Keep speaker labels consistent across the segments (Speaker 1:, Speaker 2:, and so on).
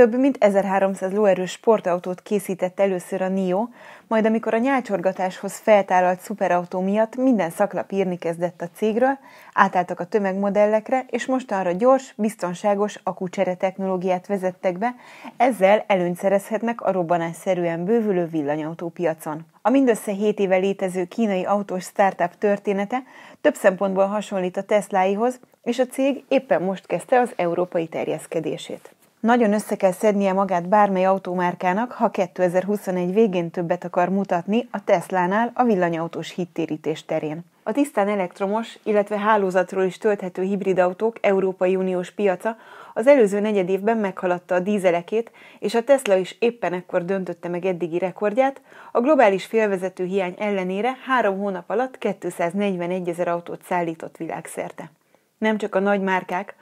Speaker 1: Több mint 1300 lóerős sportautót készített először a NIO, majd amikor a nyálcsorgatáshoz feltállalt szuperautó miatt minden szaklap írni kezdett a cégről, átálltak a tömegmodellekre, és mostanra gyors, biztonságos akucsere technológiát vezettek be, ezzel előnyt szerezhetnek a robbanásszerűen bővülő villanyautópiacon. A mindössze 7 éve létező kínai autós startup története több szempontból hasonlít a Tesláihoz, és a cég éppen most kezdte az európai terjeszkedését. Nagyon össze kell szednie magát bármely autómárkának, ha 2021 végén többet akar mutatni a Tesla-nál a villanyautós hittérítés terén. A tisztán elektromos, illetve hálózatról is tölthető hibrid autók Európai Uniós piaca az előző negyed évben meghaladta a dízelekét, és a Tesla is éppen ekkor döntötte meg eddigi rekordját, a globális félvezető hiány ellenére három hónap alatt 241 ezer autót szállított világszerte. Nem csak a nagy márkák,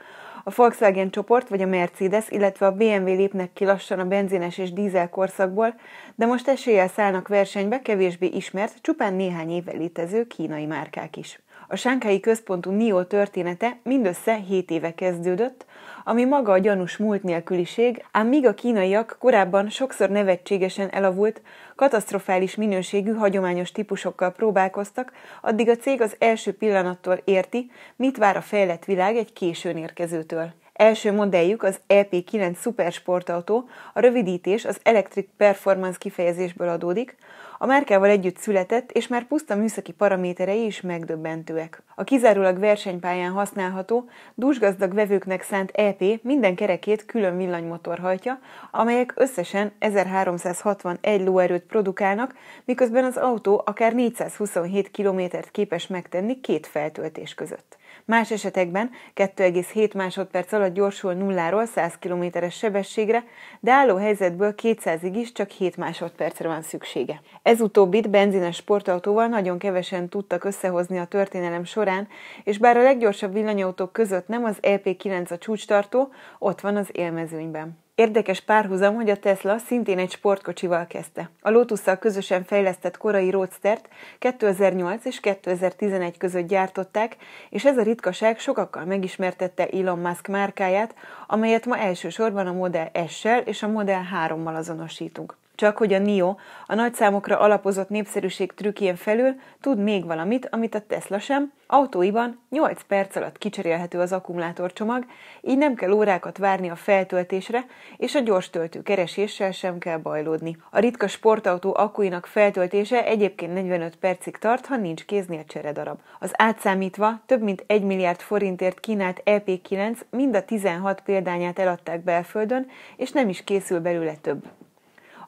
Speaker 1: a Volkswagen csoport vagy a Mercedes, illetve a BMW lépnek ki lassan a benzines és dízel korszakból, de most eséllyel szállnak versenybe kevésbé ismert, csupán néhány éve létező kínai márkák is. A sánkái központú NIO története mindössze 7 éve kezdődött, ami maga a gyanús múlt nélküliség, ám míg a kínaiak korábban sokszor nevetségesen elavult, katasztrofális minőségű hagyományos típusokkal próbálkoztak, addig a cég az első pillanattól érti, mit vár a fejlett világ egy későn érkezőtől. Első modelljük az EP9 szupersportautó, a rövidítés az Electric Performance kifejezésből adódik, a márkával együtt született, és már puszta műszaki paraméterei is megdöbbentőek. A kizárólag versenypályán használható, dúsgazdag vevőknek szánt EP minden kerekét külön villanymotor hajtja, amelyek összesen 1361 lóerőt produkálnak, miközben az autó akár 427 kilométert képes megtenni két feltöltés között. Más esetekben 2,7 másodperc alatt gyorsul nulláról 100 km-es sebességre, de álló helyzetből 200-ig is csak 7 másodpercre van szüksége. Ez utóbbit benzines sportautóval nagyon kevesen tudtak összehozni a történelem során, és bár a leggyorsabb villanyautók között nem az e LP9 a csúcstartó, ott van az élmezőnyben. Érdekes párhuzam, hogy a Tesla szintén egy sportkocsival kezdte. A lotus közösen fejlesztett korai roadster 2008 és 2011 között gyártották, és ez a ritkaság sokakkal megismertette Elon Musk márkáját, amelyet ma elsősorban a Model S-sel és a Model 3-mal azonosítunk. Csak hogy a NIO a nagyszámokra alapozott népszerűség trükkjén felül tud még valamit, amit a Tesla sem, autóiban 8 perc alatt kicserélhető az akkumulátorcsomag, így nem kell órákat várni a feltöltésre, és a gyors töltő kereséssel sem kell bajlódni. A ritka sportautó akkuinak feltöltése egyébként 45 percig tart, ha nincs kéznél cseredarab. Az átszámítva több mint 1 milliárd forintért kínált EP9 mind a 16 példányát eladták belföldön, és nem is készül belőle több.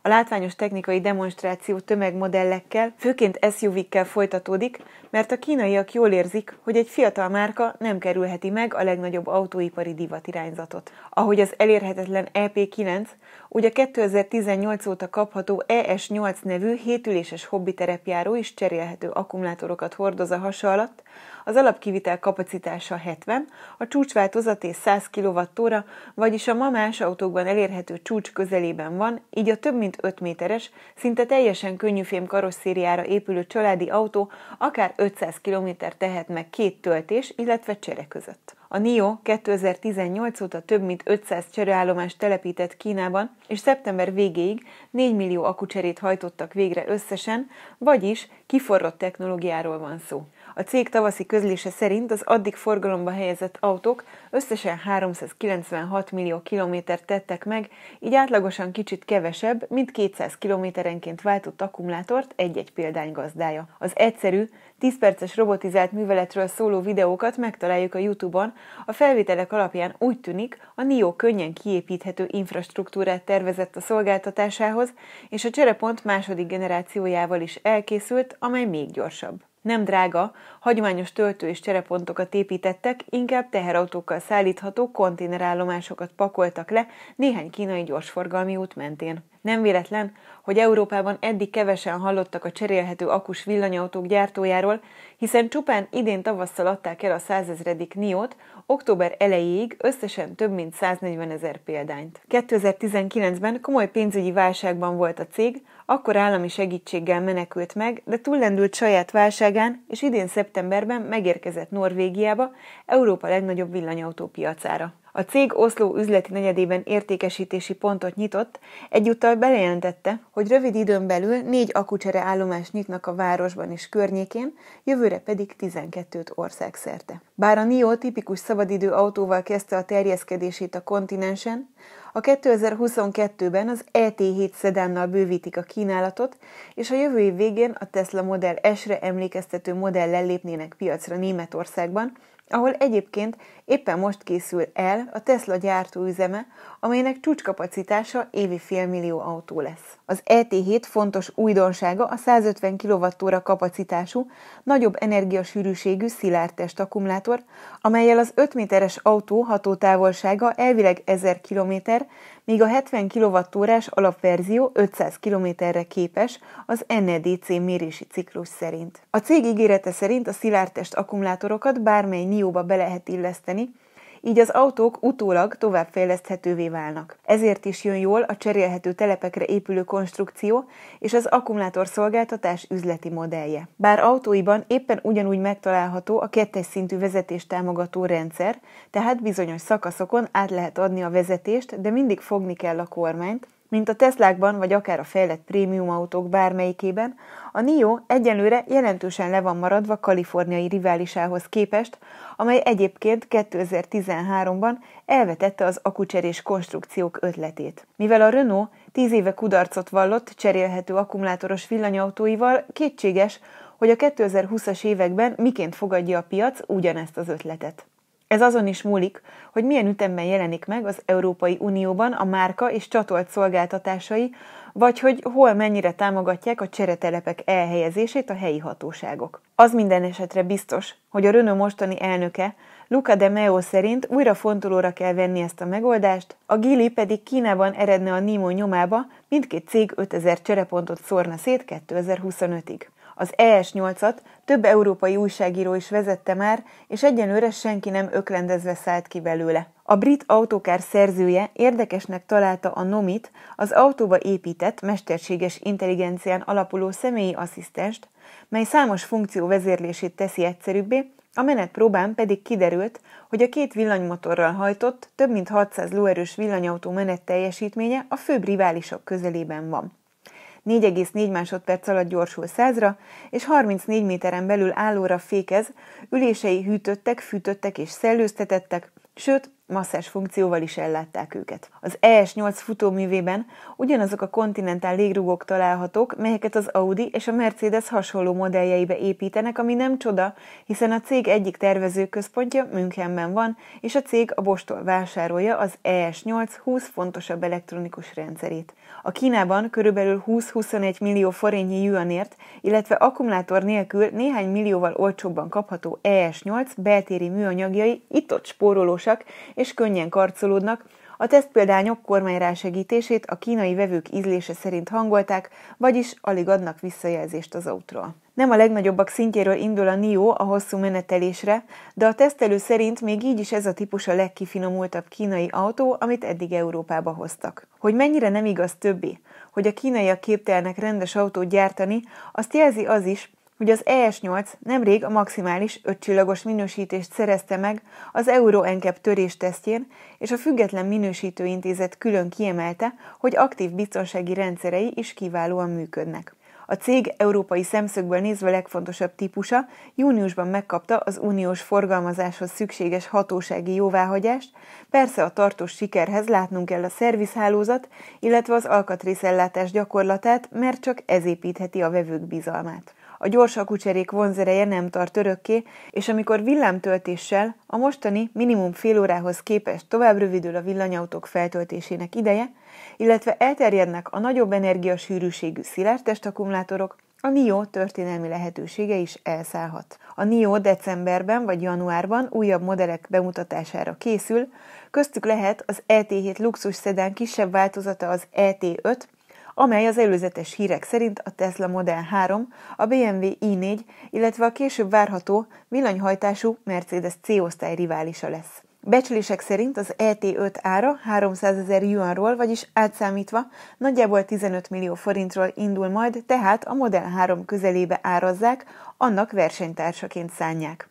Speaker 1: A látványos technikai demonstráció tömegmodellekkel, főként SUV-kkel folytatódik, mert a kínaiak jól érzik, hogy egy fiatal márka nem kerülheti meg a legnagyobb autóipari divatirányzatot. Ahogy az elérhetetlen EP9, úgy a 2018 óta kapható ES8 nevű hétüléses hobbiterepjáró is cserélhető akkumulátorokat hordoz a hasa alatt, az alapkivitel kapacitása 70, a csúcsváltozaté 100 kWh, vagyis a ma más autókban elérhető csúcs közelében van, így a több mint 5 méteres, szinte teljesen könnyűfém karosszériára épülő családi autó akár 500 km tehet meg két töltés, illetve csere között. A NIO 2018 óta több mint 500 csereállomást telepített Kínában, és szeptember végéig 4 millió akucserét hajtottak végre összesen, vagyis kiforrott technológiáról van szó. A cég tavaszi közlése szerint az addig forgalomba helyezett autók összesen 396 millió kilométert tettek meg, így átlagosan kicsit kevesebb, mint 200 kilométerenként váltott akkumulátort egy-egy példány gazdája. Az egyszerű, 10 perces robotizált műveletről szóló videókat megtaláljuk a YouTube-on, a felvételek alapján úgy tűnik, a NIO könnyen kiépíthető infrastruktúrát tervezett a szolgáltatásához, és a cserepont második generációjával is elkészült, amely még gyorsabb. Nem drága, hagyományos töltő és cserepontokat építettek, inkább teherautókkal szállítható konténerállomásokat pakoltak le néhány kínai gyorsforgalmi út mentén. Nem véletlen, hogy Európában eddig kevesen hallottak a cserélhető akus villanyautók gyártójáról, hiszen csupán idén tavasszal adták el a 100 Niót, október elejéig összesen több mint 140 ezer példányt. 2019-ben komoly pénzügyi válságban volt a cég, akkor állami segítséggel menekült meg, de túllendült saját válságán, és idén szeptemberben megérkezett Norvégiába, Európa legnagyobb villanyautópiacára. A cég Oszló üzleti negyedében értékesítési pontot nyitott, egyúttal bejelentette, hogy rövid időn belül négy akucsere állomást nyitnak a városban és környékén, jövőre pedig 12-t országszerte. Bár a NIO tipikus szabadidő autóval kezdte a terjeszkedését a kontinensen, a 2022-ben az ET7 szedánnal bővítik a kínálatot, és a jövő év végén a Tesla Model S-re emlékeztető modellel lépnének piacra Németországban, ahol egyébként éppen most készül el a Tesla gyártóüzeme, amelynek csúcskapacitása évi félmillió autó lesz. Az ET7 fontos újdonsága a 150 kWh kapacitású, nagyobb energiasűrűségű szilárdtest akkumulátor, amelyel az 5 méteres autó hatótávolsága elvileg 1000 km, akár, míg a 70 kwh alapverzió 500 km-re képes az NEDC mérési ciklus szerint. A cég ígérete szerint a szilárdtest akkumulátorokat bármely nióba be lehet illeszteni, így az autók utólag továbbfejleszthetővé válnak. Ezért is jön jól a cserélhető telepekre épülő konstrukció és az akkumulátorszolgáltatás üzleti modellje. Bár autóiban éppen ugyanúgy megtalálható a kettes szintű vezetést támogató rendszer, tehát bizonyos szakaszokon át lehet adni a vezetést, de mindig fogni kell a kormányt, mint a Teslákban, vagy akár a fejlett prémium autók bármelyikében, a NIO egyenlőre jelentősen le van maradva kaliforniai riválisához képest, amely egyébként 2013-ban elvetette az akucserés konstrukciók ötletét. Mivel a Renault 10 éve kudarcot vallott cserélhető akkumulátoros villanyautóival, kétséges, hogy a 2020-as években miként fogadja a piac ugyanezt az ötletet. Ez azon is múlik, hogy milyen ütemben jelenik meg az Európai Unióban a márka és csatolt szolgáltatásai, vagy hogy hol mennyire támogatják a cseretelepek elhelyezését a helyi hatóságok. Az minden esetre biztos, hogy a Renault mostani elnöke, Luca de Meo szerint újra fontolóra kell venni ezt a megoldást, a Gili pedig Kínában eredne a Nimo nyomába, mindkét cég 5000 cserepontot szórna szét 2025-ig. Az ES8-at több európai újságíró is vezette már, és egyenlőre senki nem öklendezve szállt ki belőle. A brit autókár szerzője érdekesnek találta a Nomit, az autóba épített, mesterséges intelligencián alapuló személyi asszisztenst, mely számos funkció vezérlését teszi egyszerűbbé, a menet próbán pedig kiderült, hogy a két villanymotorral hajtott, több mint 600 lóerős villanyautó menet teljesítménye a főbb riválisok közelében van. 4,4 másodperc alatt gyorsul 100-ra, és 34 méteren belül állóra fékez, ülései hűtöttek, fűtöttek és szellőztetettek, sőt, masszás funkcióval is ellátták őket. Az ES8 futóművében ugyanazok a kontinentál légrugók találhatók, melyeket az Audi és a Mercedes hasonló modelljeibe építenek, ami nem csoda, hiszen a cég egyik tervezőközpontja Münchenben van, és a cég a Bostól vásárolja az ES8 20 fontosabb elektronikus rendszerét. A Kínában körülbelül 20-21 millió forintnyi yuanért, illetve akkumulátor nélkül néhány millióval olcsóbban kapható ES8 beltéri műanyagjai itt-ott spórolósak, és könnyen karcolódnak, a tesztpéldányok kormányrá segítését a kínai vevők ízlése szerint hangolták, vagyis alig adnak visszajelzést az autról. Nem a legnagyobbak szintjéről indul a NIO a hosszú menetelésre, de a tesztelő szerint még így is ez a típus a legkifinomultabb kínai autó, amit eddig Európába hoztak. Hogy mennyire nem igaz többi, hogy a kínaiak képtelnek rendes autót gyártani, azt jelzi az is, hogy az ES8 nemrég a maximális ötcsillagos minősítést szerezte meg az Euro NCAP e töréstesztjén, és a Független Minősítőintézet külön kiemelte, hogy aktív biztonsági rendszerei is kiválóan működnek. A cég európai szemszögből nézve legfontosabb típusa júniusban megkapta az uniós forgalmazáshoz szükséges hatósági jóváhagyást, persze a tartós sikerhez látnunk kell a szervizhálózat, illetve az alkatrészellátás gyakorlatát, mert csak ez építheti a vevők bizalmát a gyors akucserék vonzereje nem tart örökké, és amikor villámtöltéssel a mostani minimum fél órához képest tovább rövidül a villanyautók feltöltésének ideje, illetve elterjednek a nagyobb energiasűrűségű szilárdtest akkumulátorok, a NIO történelmi lehetősége is elszállhat. A NIO decemberben vagy januárban újabb modellek bemutatására készül, köztük lehet az ET7 luxus szedán kisebb változata az ET5, amely az előzetes hírek szerint a Tesla Model 3, a BMW i4, illetve a később várható villanyhajtású Mercedes C-osztály riválisa lesz. Becslések szerint az ET5 ára 300 ezer yuanról, vagyis átszámítva nagyjából 15 millió forintról indul majd, tehát a Model 3 közelébe árazzák, annak versenytársaként szánják.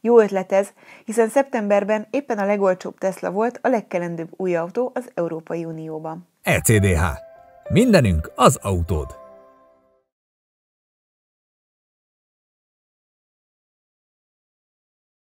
Speaker 1: Jó ötlet ez, hiszen szeptemberben éppen a legolcsóbb Tesla volt a legkelendőbb új autó az Európai Unióban. ECDH Mindenünk az autód!